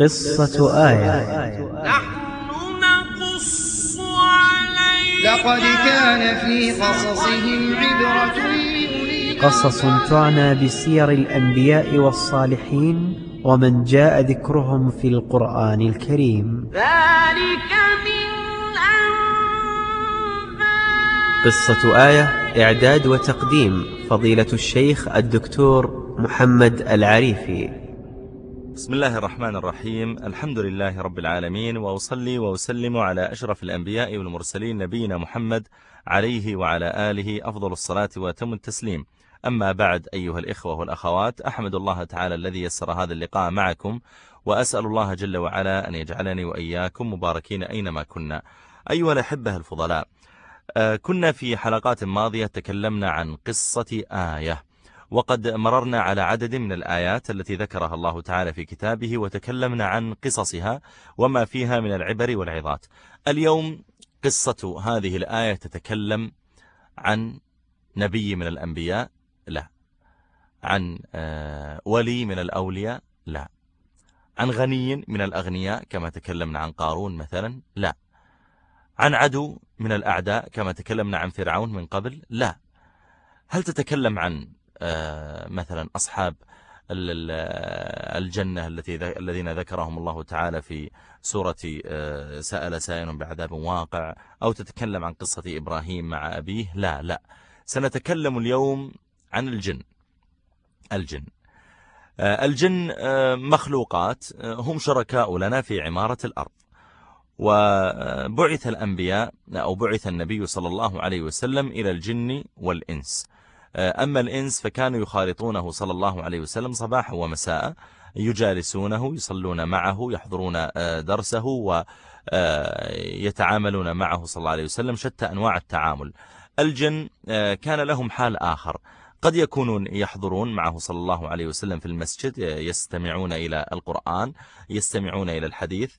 قصة آية نحن نقص عليك لقد كان في قصصهم عبرة قصص تعنى بسير الأنبياء والصالحين ومن جاء ذكرهم في القرآن الكريم ذلك من أنباء قصة آية إعداد وتقديم فضيلة الشيخ الدكتور محمد العريفي بسم الله الرحمن الرحيم الحمد لله رب العالمين وأصلي وأسلم على أشرف الأنبياء والمرسلين نبينا محمد عليه وعلى آله أفضل الصلاة وتم التسليم أما بعد أيها الإخوة والأخوات أحمد الله تعالى الذي يسر هذا اللقاء معكم وأسأل الله جل وعلا أن يجعلني وإياكم مباركين أينما كنا أيها الأحبة الفضلاء آه، كنا في حلقات ماضية تكلمنا عن قصة آية وقد مررنا على عدد من الآيات التي ذكرها الله تعالى في كتابه وتكلمنا عن قصصها وما فيها من العبر والعظات اليوم قصة هذه الآية تتكلم عن نبي من الأنبياء لا عن آه، ولي من الأولياء لا عن غني من الأغنياء كما تكلمنا عن قارون مثلا لا عن عدو من الأعداء كما تكلمنا عن فرعون من قبل لا هل تتكلم عن آه، مثلا أصحاب آه، الجنة التي الذين ذكرهم الله تعالى في سورة آه، سأل سائل بعذاب واقع أو تتكلم عن قصة إبراهيم مع أبيه لا لا سنتكلم اليوم عن الجن الجن الجن مخلوقات هم شركاء لنا في عمارة الأرض وبعث الأنبياء أو بعث النبي صلى الله عليه وسلم إلى الجن والإنس آه، أما الإنس فكانوا يخالطونه صلى الله عليه وسلم صباحا ومساء يجالسونه يصلون معه يحضرون آه، درسه ويتعاملون آه، معه صلى الله عليه وسلم شتى أنواع التعامل الجن كان لهم حال آخر قد يكونون يحضرون معه صلى الله عليه وسلم في المسجد يستمعون إلى القرآن يستمعون إلى الحديث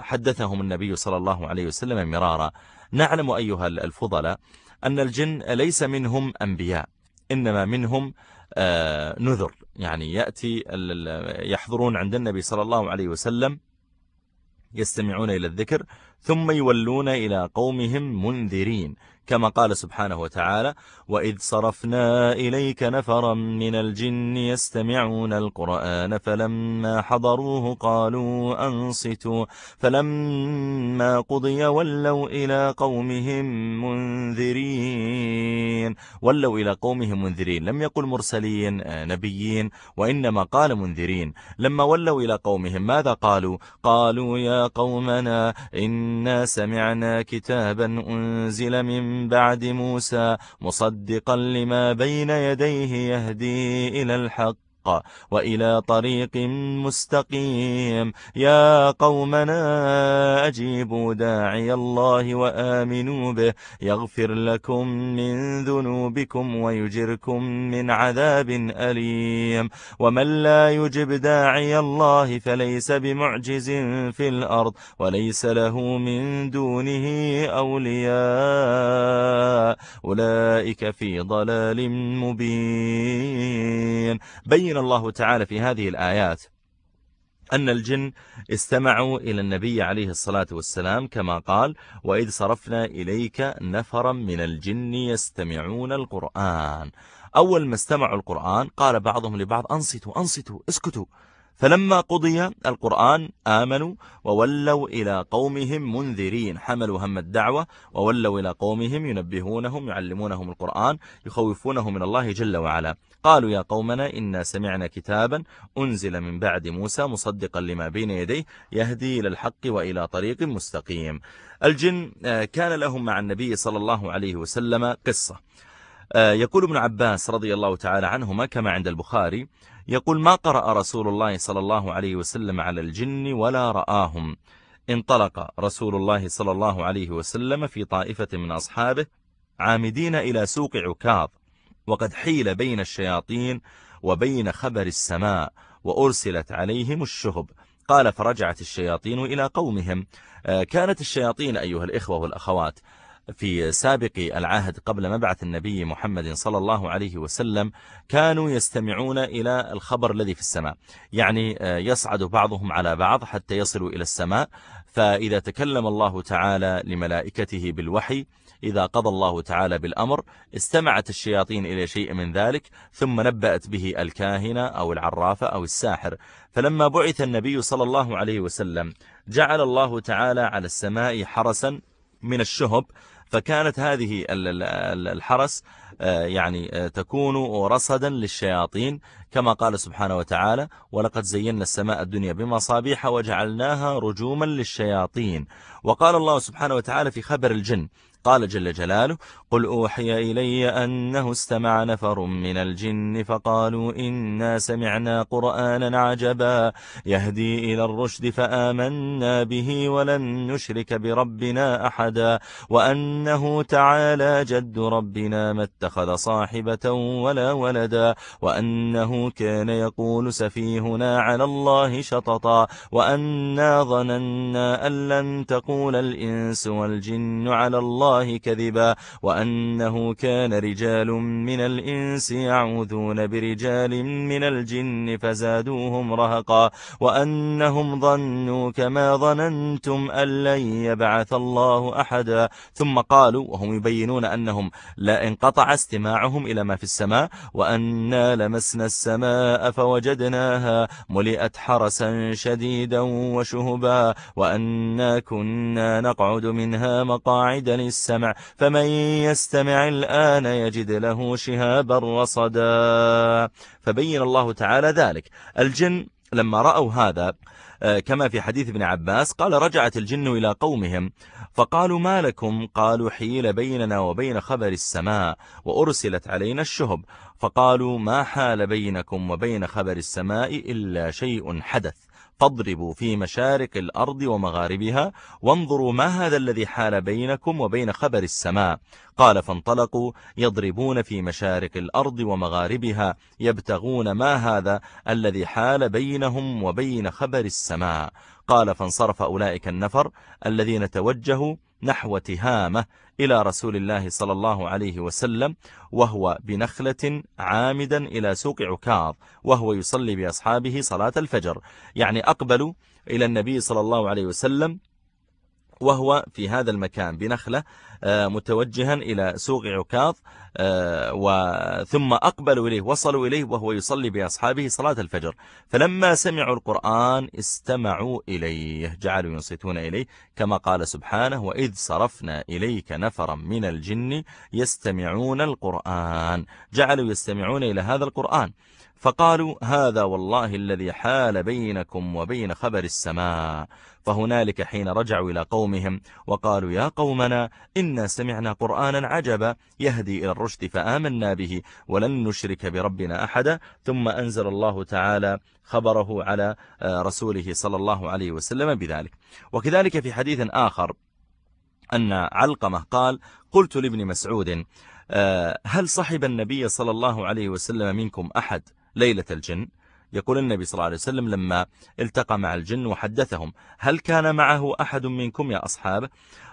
حدثهم النبي صلى الله عليه وسلم مرارا نعلم أيها الفضلاء أن الجن ليس منهم أنبياء إنما منهم آه، نذر يعني يأتي يحضرون عند النبي صلى الله عليه وسلم يستمعون إلى الذكر ثم يولون إلى قومهم منذرين كما قال سبحانه وتعالى وإذ صرفنا إليك نفرا من الجن يستمعون القرآن فلما حضروه قالوا أنصتوا فلما قضي ولوا إلى قومهم منذرين ولوا إلى قومهم منذرين لم يقل مرسلين آه، نبيين وإنما قال منذرين لما ولوا إلى قومهم ماذا قالوا قالوا يا قومنا إنا سمعنا كتابا أنزل من بعد موسى مصدقا لما بين يديه يهدي إلى الحق وإلى طريق مستقيم يا قومنا أجيبوا داعي الله وآمنوا به يغفر لكم من ذنوبكم ويجركم من عذاب أليم ومن لا يجب داعي الله فليس بمعجز في الأرض وليس له من دونه أولياء أولئك في ضلال مبين بين بين الله تعالى في هذه الآيات أن الجن استمعوا إلى النبي عليه الصلاة والسلام كما قال وإذ صرفنا إليك نفرا من الجن يستمعون القرآن أول ما استمعوا القرآن قال بعضهم لبعض أنصتوا أنصتوا اسكتوا فلما قضي القرآن آمنوا وولوا إلى قومهم منذرين حملوا هم الدعوة وولوا إلى قومهم ينبهونهم يعلمونهم القرآن يخوفونه من الله جل وعلا قالوا يا قومنا إنا سمعنا كتابا أنزل من بعد موسى مصدقا لما بين يديه يهدي إلى الحق وإلى طريق مستقيم الجن آه، كان لهم مع النبي صلى الله عليه وسلم قصة آه، يقول ابن عباس رضي الله تعالى عنهما كما عند البخاري يقول ما قرأ رسول الله صلى الله عليه وسلم على الجن ولا رآهم انطلق رسول الله صلى الله عليه وسلم في طائفة من أصحابه عامدين إلى سوق عكاظ وقد حيل بين الشياطين وبين خبر السماء وأرسلت عليهم الشهب قال فرجعت الشياطين إلى قومهم آه، كانت الشياطين أيها الإخوة والأخوات في سابق العهد قبل مبعث النبي محمد صلى الله عليه وسلم كانوا يستمعون إلى الخبر الذي في السماء يعني آه، يصعد بعضهم على بعض حتى يصلوا إلى السماء فإذا تكلم الله تعالى لملائكته بالوحي إذا قضى الله تعالى بالأمر استمعت الشياطين إلى شيء من ذلك ثم نبأت به الكاهنة أو العرافة أو الساحر فلما بعث النبي صلى الله عليه وسلم جعل الله تعالى على السماء حرسا من الشهب فكانت هذه الحرس آه، يعني آه، تكون رصدا للشياطين كما قال سبحانه وتعالى ولقد زينا السماء الدنيا بمصابيح وجعلناها رجوما للشياطين وقال الله سبحانه وتعالى في خبر الجن قال جل جلاله قل أوحي إلي أنه استمع نفر من الجن فقالوا إنا سمعنا قرآنا عجبا يهدي إلى الرشد فآمنا به ولن نشرك بربنا أحدا وأنه تعالى جد ربنا ما اتخذ صاحبة ولا ولدا وأنه كان يقول سفيهنا على الله شططا وأنا ظننا أن لن تقول الإنس والجن على الله الله كذبا وأنه كان رجال من الإنس يعوذون برجال من الجن فزادوهم رهقا وأنهم ظنوا كما ظننتم أن لن يبعث الله أحدا ثم قالوا وهم يبينون أنهم لا انقطع استماعهم إلى ما في السماء وأنا لمسنا السماء فوجدناها ملئت حرسا شديدا وشهبا وأنا كنا نقعد منها مقاعد السمع فمن يستمع الآن يجد له شهابا رصدا فبين الله تعالى ذلك الجن لما رأوا هذا آه، كما في حديث ابن عباس قال رجعت الجن إلى قومهم فقالوا ما لكم قالوا حيل بيننا وبين خبر السماء وأرسلت علينا الشهب فقالوا ما حال بينكم وبين خبر السماء إلا شيء حدث فاضربوا في مشارق الأرض ومغاربها وانظروا ما هذا الذي حال بينكم وبين خبر السماء قال فانطلقوا يضربون في مشارق الأرض ومغاربها يبتغون ما هذا الذي حال بينهم وبين خبر السماء قال فانصرف أولئك النفر الذين توجهوا نحو تهامة إلى رسول الله صلى الله عليه وسلم وهو بنخلة عامدا إلى سوق عكاظ وهو يصلي بأصحابه صلاة الفجر يعني أقبلوا إلى النبي صلى الله عليه وسلم وهو في هذا المكان بنخلة آه، متوجها إلى سوق عكاظ آه، وثم أقبلوا إليه وصلوا إليه وهو يصلي بأصحابه صلاة الفجر فلما سمعوا القرآن استمعوا إليه جعلوا ينصتون إليه كما قال سبحانه وإذ صرفنا إليك نفرا من الجن يستمعون القرآن جعلوا يستمعون إلى هذا القرآن فقالوا هذا والله الذي حال بينكم وبين خبر السماء فهنالك حين رجعوا إلى قومهم وقالوا يا قومنا إنا سمعنا قرآنا عجبا يهدي إلى الرشد فآمنا به ولن نشرك بربنا أحدا ثم أنزل الله تعالى خبره على آه، رسوله صلى الله عليه وسلم بذلك وكذلك في حديث آخر أن علقمه قال قلت لابن مسعود آه، هل صحب النبي صلى الله عليه وسلم منكم أحد؟ ليلة الجن يقول النبي صلى الله عليه وسلم لما التقى مع الجن وحدثهم هل كان معه أحد منكم يا أصحاب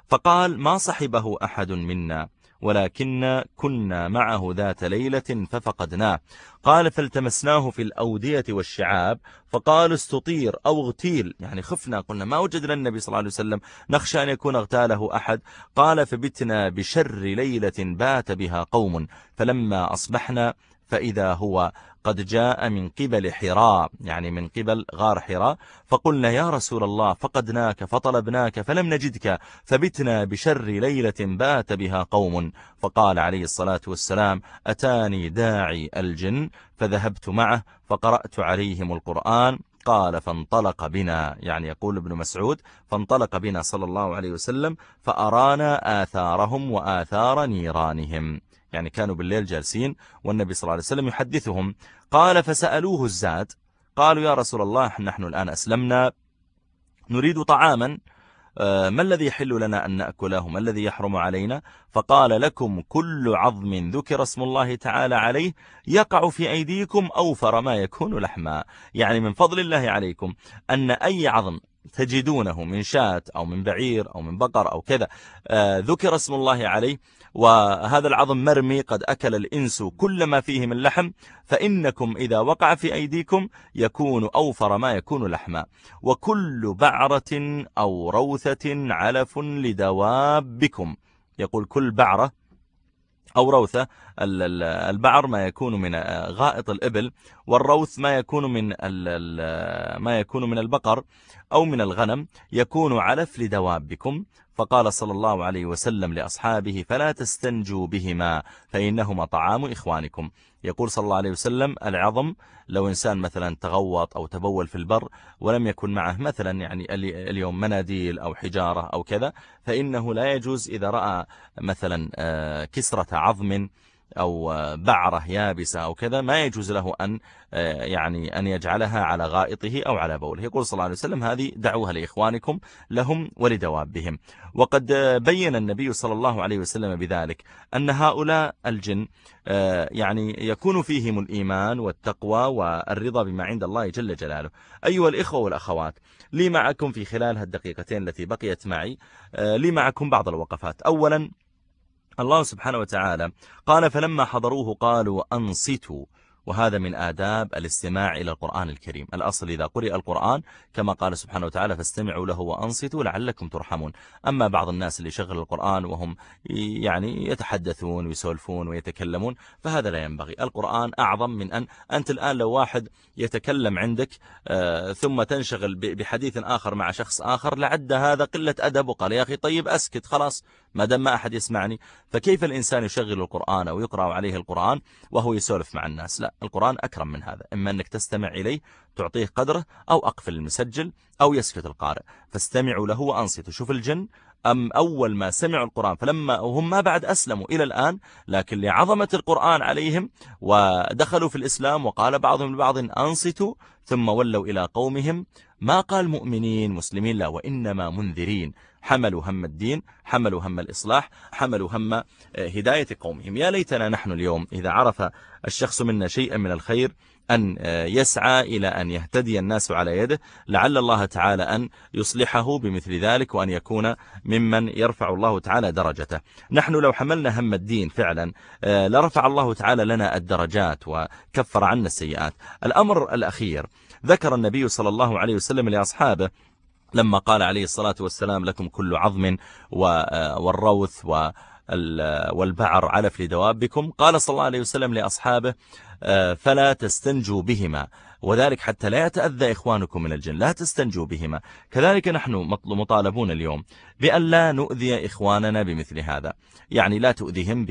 فقال ما صحبه أحد منا ولكن كنا معه ذات ليلة ففقدناه قال فالتمسناه في الأودية والشعاب فقال استطير أو اغتيل يعني خفنا قلنا ما وجدنا النبي صلى الله عليه وسلم نخشى أن يكون اغتاله أحد قال فبتنا بشر ليلة بات بها قوم فلما أصبحنا فإذا هو قد جاء من قبل حراء يعني من قبل غار حراء فقلنا يا رسول الله فقدناك فطلبناك فلم نجدك فبتنا بشر ليلة بات بها قوم فقال عليه الصلاة والسلام أتاني داعي الجن فذهبت معه فقرأت عليهم القرآن قال فانطلق بنا يعني يقول ابن مسعود فانطلق بنا صلى الله عليه وسلم فأرانا آثارهم وآثار نيرانهم يعني كانوا بالليل جالسين والنبي صلى الله عليه وسلم يحدثهم قال فسألوه الزاد قالوا يا رسول الله نحن الآن أسلمنا نريد طعاما آه، ما الذي يحل لنا أن نأكله ما الذي يحرم علينا فقال لكم كل عظم ذكر اسم الله تعالى عليه يقع في أيديكم أوفر ما يكون لحما يعني من فضل الله عليكم أن أي عظم تجدونه من شاة أو من بعير أو من بقر أو كذا آه، ذكر اسم الله عليه وهذا العظم مرمي قد أكل الإنس كل ما فيه من لحم فإنكم إذا وقع في أيديكم يكون أوفر ما يكون لحما وكل بعرة أو روثة علف لدوابكم يقول كل بعرة أو روثة البعر ما يكون من آه، غائط الإبل والروث ما يكون من آه، ما يكون من البقر أو من الغنم يكون علف لدوابكم فقال صلى الله عليه وسلم لأصحابه فلا تستنجوا بهما فإنهما طعام إخوانكم يقول صلى الله عليه وسلم العظم لو إنسان مثلا تغوط أو تبول في البر ولم يكن معه مثلا يعني اليوم مناديل أو حجارة أو كذا فإنه لا يجوز إذا رأى مثلا آه، كسرة عظم أو بعرة يابسة أو كذا ما يجوز له أن آه، يعني أن يجعلها على غائطه أو على بوله يقول صلى الله عليه وسلم هذه دعوها لإخوانكم لهم ولدوابهم وقد آه، بين النبي صلى الله عليه وسلم بذلك أن هؤلاء الجن آه، يعني يكون فيهم الإيمان والتقوى والرضا بما عند الله جل جلاله أيها الإخوة والأخوات لي معكم في خلال هالدقيقتين التي بقيت معي لي معكم بعض الوقفات أولا الله سبحانه وتعالى قال فلما حضروه قالوا أنصتوا وهذا من آداب الاستماع إلى القرآن الكريم الأصل إذا قرئ القرآن كما قال سبحانه وتعالى فاستمعوا له وأنصتوا لعلكم ترحمون أما بعض الناس اللي شغل القرآن وهم يعني يتحدثون ويسولفون ويتكلمون فهذا لا ينبغي القرآن أعظم من أن أنت الآن لو واحد يتكلم عندك آه، ثم تنشغل بحديث آخر مع شخص آخر لعد هذا قلة أدب وقال يا أخي طيب أسكت خلاص ما دام ما أحد يسمعني فكيف الإنسان يشغل القرآن أو يقرأ عليه القرآن وهو يسولف مع الناس لا القرآن أكرم من هذا إما أنك تستمع إليه تعطيه قدره أو أقفل المسجل أو يسكت القارئ فاستمعوا له وأنصتوا شوف الجن أم أول ما سمعوا القرآن فلما وهم ما بعد أسلموا إلى الآن لكن لعظمة القرآن عليهم ودخلوا في الإسلام وقال بعضهم لبعض أنصتوا ثم ولوا إلى قومهم ما قال مؤمنين مسلمين لا وإنما منذرين حملوا هم الدين حملوا هم الإصلاح حملوا هم آه، هداية قومهم يا ليتنا نحن اليوم إذا عرف الشخص منا شيئا من الخير أن آه، يسعى إلى أن يهتدي الناس على يده لعل الله تعالى أن يصلحه بمثل ذلك وأن يكون ممن يرفع الله تعالى درجته نحن لو حملنا هم الدين فعلا آه، لرفع الله تعالى لنا الدرجات وكفر عنا السيئات الأمر الأخير ذكر النبي صلى الله عليه وسلم لأصحابه لما قال عليه الصلاة والسلام لكم كل عظم آه، والروث والبعر علف لدوابكم قال صلى الله عليه وسلم لأصحابه آه، فلا تستنجوا بهما وذلك حتى لا يتأذى إخوانكم من الجن لا تستنجوا بهما كذلك نحن مطالبون اليوم بأن لا نؤذي إخواننا بمثل هذا يعني لا تؤذيهم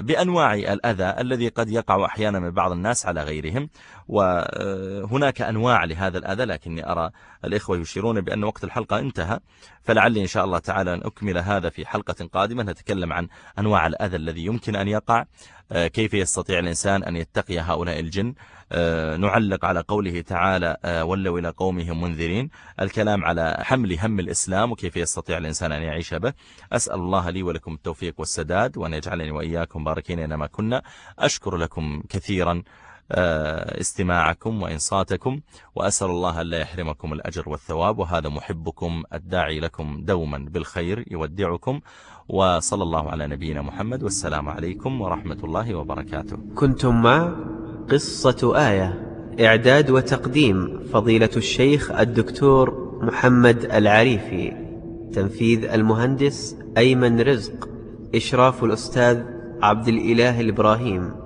بأنواع الأذى الذي قد يقع أحيانا من بعض الناس على غيرهم وهناك أنواع لهذا الأذى لكني أرى الإخوة يشيرون بأن وقت الحلقة انتهى فلعلي إن شاء الله تعالى أن أكمل هذا في حلقة قادمة نتكلم عن أنواع الأذى الذي يمكن أن يقع آه، كيف يستطيع الإنسان الإنسان أن يتقي هؤلاء الجن آه، نعلق على قوله تعالى آه، ولوا إلى قومهم منذرين الكلام على حمل هم الإسلام وكيف يستطيع الإنسان أن يعيش به أسأل الله لي ولكم التوفيق والسداد وأن يجعلني وإياكم باركين إنما كنا أشكر لكم كثيرا آه، استماعكم وإنصاتكم وأسأل الله أن لا يحرمكم الأجر والثواب وهذا محبكم الداعي لكم دوما بالخير يودعكم وصلى الله على نبينا محمد والسلام عليكم ورحمة الله وبركاته كنتم مع قصة آية إعداد وتقديم فضيلة الشيخ الدكتور محمد العريفي تنفيذ المهندس أيمن رزق إشراف الأستاذ عبد الإله الإبراهيم